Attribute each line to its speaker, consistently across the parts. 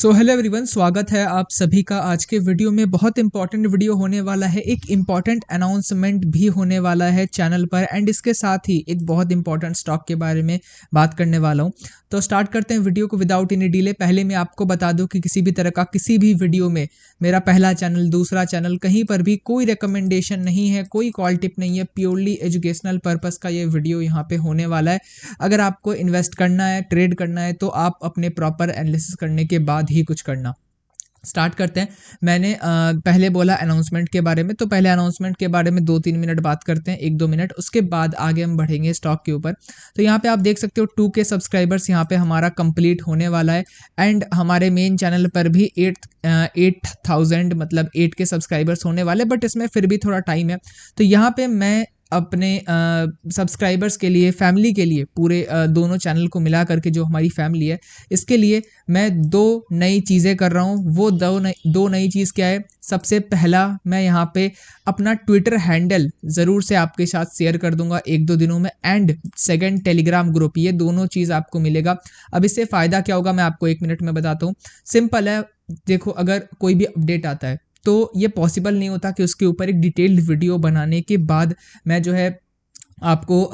Speaker 1: so hello everyone स्वागत है आप सभी का आज के वीडियो में बहुत इंपॉर्टेंट वीडियो होने वाला है एक इम्पॉर्टेंट अनाउंसमेंट भी होने वाला है चैनल पर एंड इसके साथ ही एक बहुत इंपॉर्टेंट स्टॉक के बारे में बात करने वाला हूँ तो स्टार्ट करते हैं वीडियो को विदाउट एनी डिले पहले मैं आपको बता दूं कि किसी भी तरह का किसी भी वीडियो में मेरा पहला चैनल दूसरा चैनल कहीं पर भी कोई रिकमेंडेशन नहीं है कोई कॉल टिप नहीं है प्योरली एजुकेशनल पर्पज़ का ये वीडियो यहाँ पे होने वाला है अगर आपको इन्वेस्ट करना है ट्रेड करना है तो आप अपने प्रॉपर एनालिसिस करने के बाद ही कुछ करना स्टार्ट करते हैं मैंने पहले बोला अनाउंसमेंट के बारे में तो पहले अनाउंसमेंट के बारे में दो तीन मिनट बात करते हैं एक दो मिनट उसके बाद आगे हम बढ़ेंगे स्टॉक के ऊपर तो यहाँ पे आप देख सकते हो टू के सब्सक्राइबर्स यहाँ पे हमारा कंप्लीट होने वाला है एंड हमारे मेन चैनल पर भी एट एट थाउजेंड मतलब एट के सब्सक्राइबर्स होने वाले बट इसमें फिर भी थोड़ा टाइम है तो यहाँ पर मैं अपने सब्सक्राइबर्स के लिए फैमिली के लिए पूरे दोनों चैनल को मिला करके जो हमारी फैमिली है इसके लिए मैं दो नई चीज़ें कर रहा हूँ वो दो नई दो नई चीज़ क्या है सबसे पहला मैं यहाँ पे अपना ट्विटर हैंडल ज़रूर से आपके साथ शेयर कर दूंगा एक दो दिनों में एंड सेकंड टेलीग्राम ग्रुप ये दोनों चीज़ आपको मिलेगा अब इससे फ़ायदा क्या होगा मैं आपको एक मिनट में बताता हूँ सिंपल है देखो अगर कोई भी अपडेट आता है तो ये पॉसिबल नहीं होता कि उसके ऊपर एक डिटेल्ड वीडियो बनाने के बाद मैं जो है आपको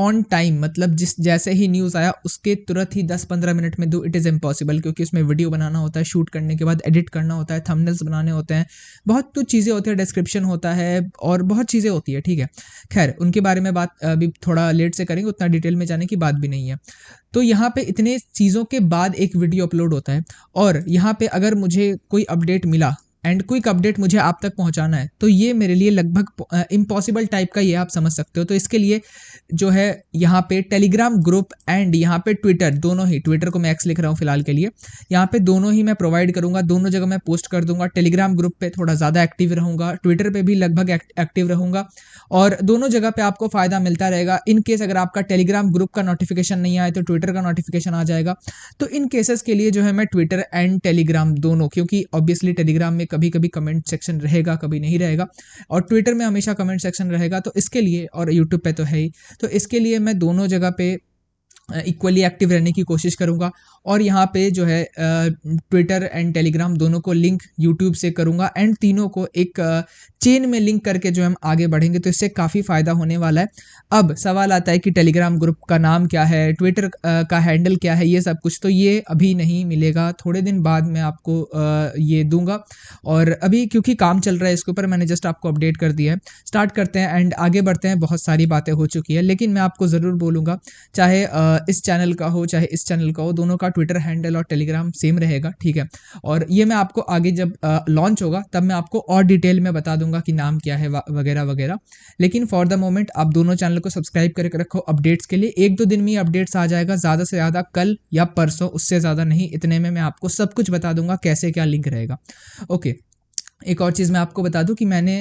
Speaker 1: ऑन टाइम मतलब जिस जैसे ही न्यूज़ आया उसके तुरंत ही 10-15 मिनट में दो इट इज़ इम्पॉसिबल क्योंकि उसमें वीडियो बनाना होता है शूट करने के बाद एडिट करना होता है थंबनेल्स बनाने होते हैं बहुत कुछ चीज़ें होती है डिस्क्रिप्शन होता है और बहुत चीज़ें होती है ठीक है खैर उनके बारे में बात अभी थोड़ा लेट से करेंगे उतना डिटेल में जाने की बात भी नहीं है तो यहाँ पे इतने चीज़ों के बाद एक वीडियो अपलोड होता है और यहाँ पे अगर मुझे कोई अपडेट मिला एंड क्विक अपडेट मुझे आप तक पहुंचाना है तो ये मेरे लिए लगभग इम्पॉसिबल टाइप का ये आप समझ सकते हो तो इसके लिए जो है यहाँ पे टेलीग्राम ग्रुप एंड यहाँ पे ट्विटर दोनों ही ट्विटर को मैं एक्स लिख रहा हूँ फिलहाल के लिए यहाँ पे दोनों ही मैं प्रोवाइड करूँगा दोनों जगह मैं पोस्ट कर दूंगा टेलीग्राम ग्रुप पर थोड़ा ज़्यादा एक्टिव रहूँगा ट्विटर पर भी लगभग एक्टिव रहूँगा और दोनों जगह पर आपको फ़ायदा मिलता रहेगा इन केस अगर आपका टेलीग्राम ग्रुप का नोटिफिकेशन नहीं आए तो ट्विटर का नोटिफिकेशन आ जाएगा तो इन केसेस के लिए जो है मैं ट्विटर एंड टेलीग्राम दोनों क्योंकि ऑब्वियसली टेलीग्राम में कभी कभी कमेंट सेक्शन रहेगा कभी नहीं रहेगा और ट्विटर में हमेशा कमेंट सेक्शन रहेगा तो इसके लिए और यूट्यूब पर तो है ही तो इसके लिए मैं दोनों जगह पर इक्वली एक्टिव रहने की कोशिश करूँगा और यहाँ पे जो है ट्विटर एंड टेलीग्राम दोनों को लिंक यूट्यूब से करूँगा एंड तीनों को एक चेन में लिंक करके जो हम आगे बढ़ेंगे तो इससे काफ़ी फ़ायदा होने वाला है अब सवाल आता है कि टेलीग्राम ग्रुप का नाम क्या है ट्विटर का हैंडल क्या है ये सब कुछ तो ये अभी नहीं मिलेगा थोड़े दिन बाद मैं आपको ये दूंगा और अभी क्योंकि काम चल रहा है इसके ऊपर मैंने जस्ट आपको अपडेट कर दिया है स्टार्ट करते हैं एंड आगे बढ़ते हैं बहुत सारी बातें हो चुकी है लेकिन मैं आपको ज़रूर बोलूँगा चाहे इस चैनल का हो चाहे इस चैनल का हो दोनों का ट्विटर हैंडल और टेलीग्राम सेम रहेगा ठीक है और ये मैं आपको आगे जब लॉन्च होगा तब मैं आपको और डिटेल में बता दूंगा कि नाम क्या है वगैरह वगैरह लेकिन फॉर द मोमेंट आप दोनों चैनल को सब्सक्राइब करके रखो अपडेट्स के लिए एक दो दिन में अपडेट्स आ जाएगा ज़्यादा से ज़्यादा कल या परसों उससे ज़्यादा नहीं इतने में मैं आपको सब कुछ बता दूंगा कैसे क्या लिंक रहेगा ओके एक और चीज़ मैं आपको बता दूं कि मैंने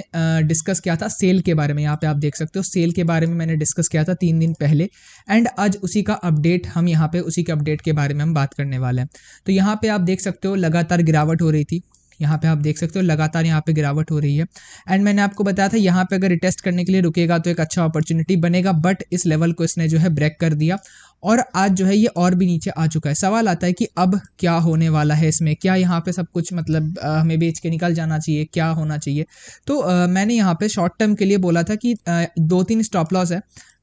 Speaker 1: डिस्कस किया था सेल के बारे में यहाँ पे आप देख सकते हो सेल के बारे में मैंने डिस्कस किया था तीन दिन पहले एंड आज उसी का अपडेट हम यहाँ पे उसी के अपडेट के बारे में हम बात करने वाले हैं तो यहाँ पे आप देख सकते हो लगातार गिरावट हो रही थी यहाँ पे आप देख सकते हो लगातार यहाँ पे गिरावट हो रही है एंड मैंने आपको बताया था यहाँ पे अगर रिटेस्ट करने के लिए रुकेगा तो एक अच्छा अपॉर्चुनिटी बनेगा बट इस लेवल को इसने जो है ब्रेक कर दिया और आज जो है ये और भी नीचे आ चुका है सवाल आता है कि अब क्या होने वाला है इसमें क्या यहाँ पे सब कुछ मतलब हमें बेच के निकल जाना चाहिए क्या होना चाहिए तो आ, मैंने यहाँ पे शॉर्ट टर्म के लिए बोला था कि आ, दो तीन स्टॉप लॉस है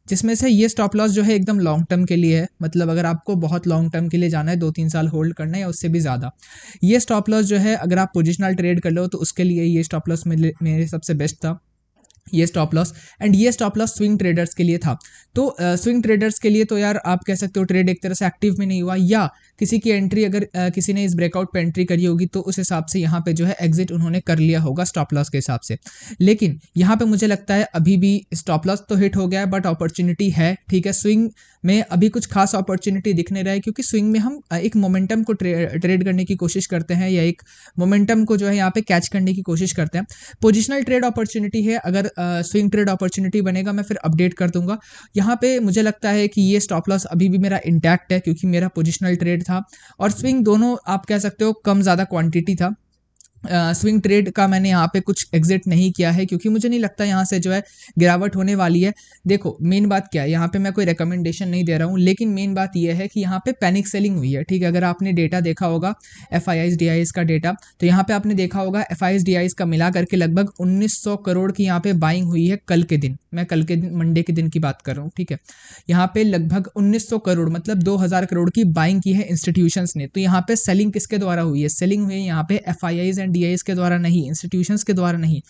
Speaker 1: जिसमें से ये स्टॉप लॉस जो है एकदम लॉन्ग टर्म के लिए है मतलब अगर आपको बहुत लॉन्ग टर्म के लिए जाना है दो तीन साल होल्ड करना है या उससे भी ज़्यादा ये स्टॉप लॉस जो है अगर आप पोजिशनल ट्रेड कर लो तो उसके लिए ये स्टॉप लॉस मेरे सबसे बेस्ट था ये स्टॉप लॉस एंड ये स्टॉप लॉस स्विंग ट्रेडर्स के लिए था तो स्विंग uh, ट्रेडर्स के लिए तो यार आप कह सकते हो ट्रेड एक तरह से एक्टिव में नहीं हुआ या किसी की एंट्री अगर आ, किसी ने इस ब्रेकआउट पर एंट्री करी होगी तो उस हिसाब से यहाँ पे जो है एग्जिट उन्होंने कर लिया होगा स्टॉप लॉस के हिसाब से लेकिन यहाँ पे मुझे लगता है अभी भी स्टॉप लॉस तो हिट हो गया है बट अपॉर्चुनिटी है ठीक है स्विंग में अभी कुछ खास अपॉर्चुनिटी दिखने रहा है क्योंकि स्विंग में हम एक मोमेंटम को ट्रेड करने की कोशिश करते हैं या एक मोमेंटम को जो है यहाँ पे कैच करने की कोशिश करते हैं पोजिशनल ट्रेड अपॉर्चुनिटी है अगर स्विंग ट्रेड अपॉर्चुनिटी बनेगा मैं फिर अपडेट कर दूंगा यहाँ पे मुझे लगता है कि ये स्टॉप लॉस अभी भी मेरा इंटैक्ट है क्योंकि मेरा पोजिशनल ट्रेड था और स्विंग दोनों आप कह सकते हो कम ज़्यादा क्वांटिटी था स्विंग uh, ट्रेड का मैंने यहाँ पे कुछ एग्जिट नहीं किया है क्योंकि मुझे नहीं लगता यहाँ से जो है गिरावट होने वाली है देखो मेन बात क्या है यहाँ पे मैं कोई रिकमेंडेशन नहीं दे रहा हूँ लेकिन मेन बात यह है कि यहाँ पे पैनिक सेलिंग हुई है ठीक है अगर आपने डेटा देखा होगा एफ आई का डेटा तो यहाँ पे आपने देखा होगा एफ आई का मिला करके लगभग उन्नीस करोड़ की यहाँ पे बाइंग हुई है कल के दिन मैं कल के दिन मंडे के दिन की बात कर रहा हूँ ठीक है यहाँ पे लगभग उन्नीस करोड़ मतलब दो करोड़ की बाइंग की है इंस्टीट्यूशन ने तो यहाँ पे सेलिंग किसके द्वारा हुई है सेलिंग हुई है यहाँ पे एफ एंड डी के द्वारा नहीं इंस्टीट्यूशंस के द्वारा नहीं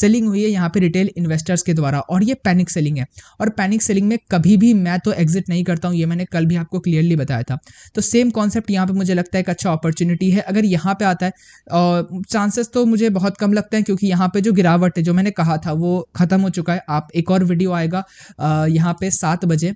Speaker 1: सेलिंग हुई है यहाँ पे रिटेल इन्वेस्टर्स के द्वारा और ये पैनिक सेलिंग है और पैनिक सेलिंग में कभी भी मैं तो एग्जिट नहीं करता हूँ ये मैंने कल भी आपको क्लियरली बताया था तो सेम कॉन्सेप्ट यहाँ पर मुझे लगता है एक अच्छा अपॉर्चुनिटी है अगर यहाँ पर आता है चांसेस तो मुझे बहुत कम लगते हैं क्योंकि यहाँ पर जो गिरावट है जो मैंने कहा था वो ख़त्म हो चुका है आप एक और वीडियो आएगा यहाँ पे सात बजे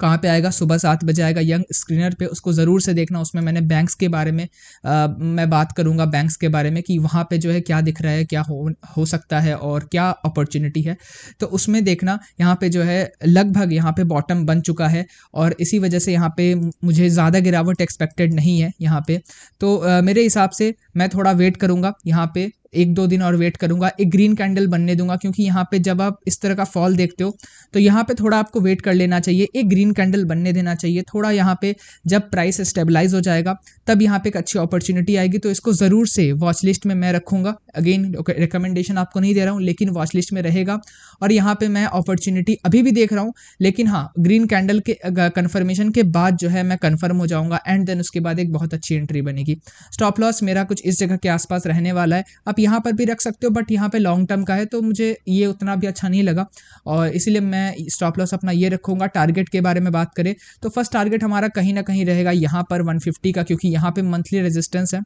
Speaker 1: कहाँ पे आएगा सुबह सात बजे आएगा यंग स्क्रीनर पे उसको ज़रूर से देखना उसमें मैंने बैंक्स के बारे में आ, मैं बात करूँगा बैंक्स के बारे में कि वहाँ पे जो है क्या दिख रहा है क्या हो हो सकता है और क्या अपॉर्चुनिटी है तो उसमें देखना यहाँ पे जो है लगभग यहाँ पे बॉटम बन चुका है और इसी वजह से यहाँ पे मुझे ज़्यादा गिरावट एक्सपेक्टेड नहीं है यहाँ पर तो आ, मेरे हिसाब से मैं थोड़ा वेट करूँगा यहाँ पर एक दो दिन और वेट करूंगा एक ग्रीन कैंडल बनने दूंगा क्योंकि यहाँ पे जब आप इस तरह का फॉल देखते हो तो यहाँ पे थोड़ा आपको वेट कर लेना चाहिए एक ग्रीन कैंडल बनने देना चाहिए थोड़ा यहाँ पे जब प्राइस स्टेबलाइज हो जाएगा तब यहाँ पे एक अच्छी अपॉर्चुनिटी आएगी तो इसको ज़रूर से वॉच लिस्ट में मैं रखूँगा अगेन रिकमेंडेशन आपको नहीं दे रहा हूँ लेकिन वॉच लिस्ट में रहेगा और यहाँ पर मैं अपॉर्चुनिटी अभी भी देख रहा हूँ लेकिन हाँ ग्रीन कैंडल के कन्फर्मेशन के बाद जो है मैं कन्फर्म हो जाऊँगा एंड देन उसके बाद एक बहुत अच्छी एंट्री बनेगी स्टॉप लॉस मेरा कुछ इस जगह के आसपास रहने वाला है अब यहाँ पर भी रख सकते हो बट यहाँ पे लॉन्ग टर्म का है तो मुझे ये उतना भी अच्छा नहीं लगा और इसीलिए मैं स्टॉप लॉस अपना ये रखूँगा टारगेट के बारे में बात करें तो फर्स्ट टारगेट हमारा कहीं ना कहीं रहेगा यहाँ पर 150 का क्योंकि यहाँ पे मंथली रेजिस्टेंस है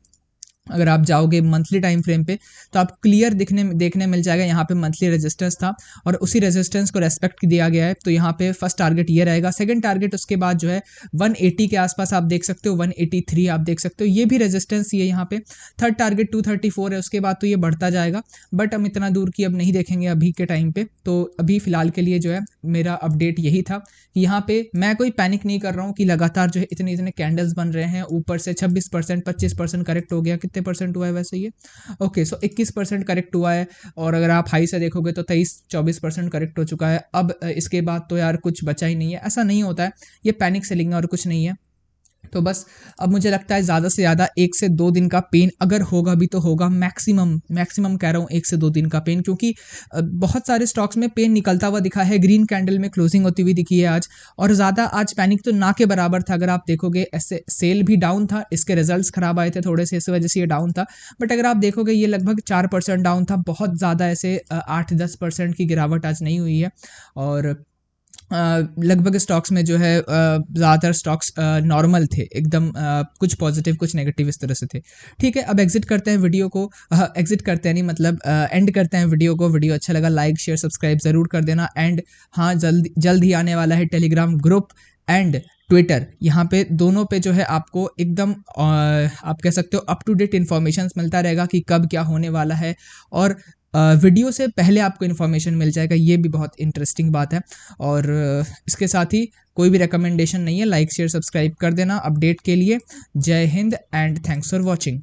Speaker 1: अगर आप जाओगे मंथली टाइम फ्रेम पे तो आप क्लियर दिखने देखने मिल जाएगा यहाँ पे मंथली रेजिस्टेंस था और उसी रेजिस्टेंस को रेस्पेक्ट दिया गया है तो यहाँ पे फर्स्ट टारगेट ये रहेगा सेकंड टारगेट उसके बाद जो है 180 के आसपास आप देख सकते हो 183 आप देख सकते हो ये भी रेजिस्टेंस ये यहाँ पे थर्ड टारगेट टू है उसके बाद तो ये बढ़ता जाएगा बट हम इतना दूर की अब नहीं देखेंगे अभी के टाइम पर तो अभी फ़िलहाल के लिए जो है मेरा अपडेट यही था कि यहाँ पर मैं कोई पैनिक नहीं कर रहा हूँ कि लगातार जो है इतने इतने कैंडल्स बन रहे हैं ऊपर से छब्बीस परसेंट करेक्ट हो गया कितने परसेंट हुआ है वैसे ये ओके सो इक्कीस परसेंट करेक्ट हुआ है और अगर आप हाई से देखोगे तो तेईस चौबीस परसेंट करेक्ट हो चुका है अब इसके बाद तो यार कुछ बचा ही नहीं है ऐसा नहीं होता है ये पैनिक सेलिंग है और कुछ नहीं है तो बस अब मुझे लगता है ज़्यादा से ज़्यादा एक से दो दिन का पेन अगर होगा भी तो होगा मैक्सिमम मैक्सिमम कह रहा हूँ एक से दो दिन का पेन क्योंकि बहुत सारे स्टॉक्स में पेन निकलता हुआ दिखा है ग्रीन कैंडल में क्लोजिंग होती हुई दिखी है आज और ज़्यादा आज पैनिक तो ना के बराबर था अगर आप देखोगे ऐसे सेल भी डाउन था इसके रिजल्ट ख़राब आए थे थोड़े से इस वजह से ये डाउन था बट अगर आप देखोगे ये लगभग चार परसेंट डाउन था बहुत ज़्यादा ऐसे आठ दस परसेंट की गिरावट आज नहीं हुई है और लगभग स्टॉक्स में जो है ज़्यादातर स्टॉक्स नॉर्मल थे एकदम कुछ पॉजिटिव कुछ नेगेटिव इस तरह से थे ठीक है अब एग्जिट करते हैं वीडियो को एग्जिट करते हैं नहीं मतलब एंड करते हैं वीडियो को वीडियो अच्छा लगा लाइक शेयर सब्सक्राइब ज़रूर कर देना एंड हाँ जल्द जल्द ही आने वाला है टेलीग्राम ग्रुप एंड ट्विटर यहाँ पे दोनों पे जो है आपको एकदम आप कह सकते हो अप टू डेट इन्फॉर्मेशन मिलता रहेगा कि कब क्या होने वाला है और वीडियो से पहले आपको इन्फॉर्मेशन मिल जाएगा ये भी बहुत इंटरेस्टिंग बात है और इसके साथ ही कोई भी रिकमेंडेशन नहीं है लाइक शेयर सब्सक्राइब कर देना अपडेट के लिए जय हिंद एंड थैंक्स फॉर वॉचिंग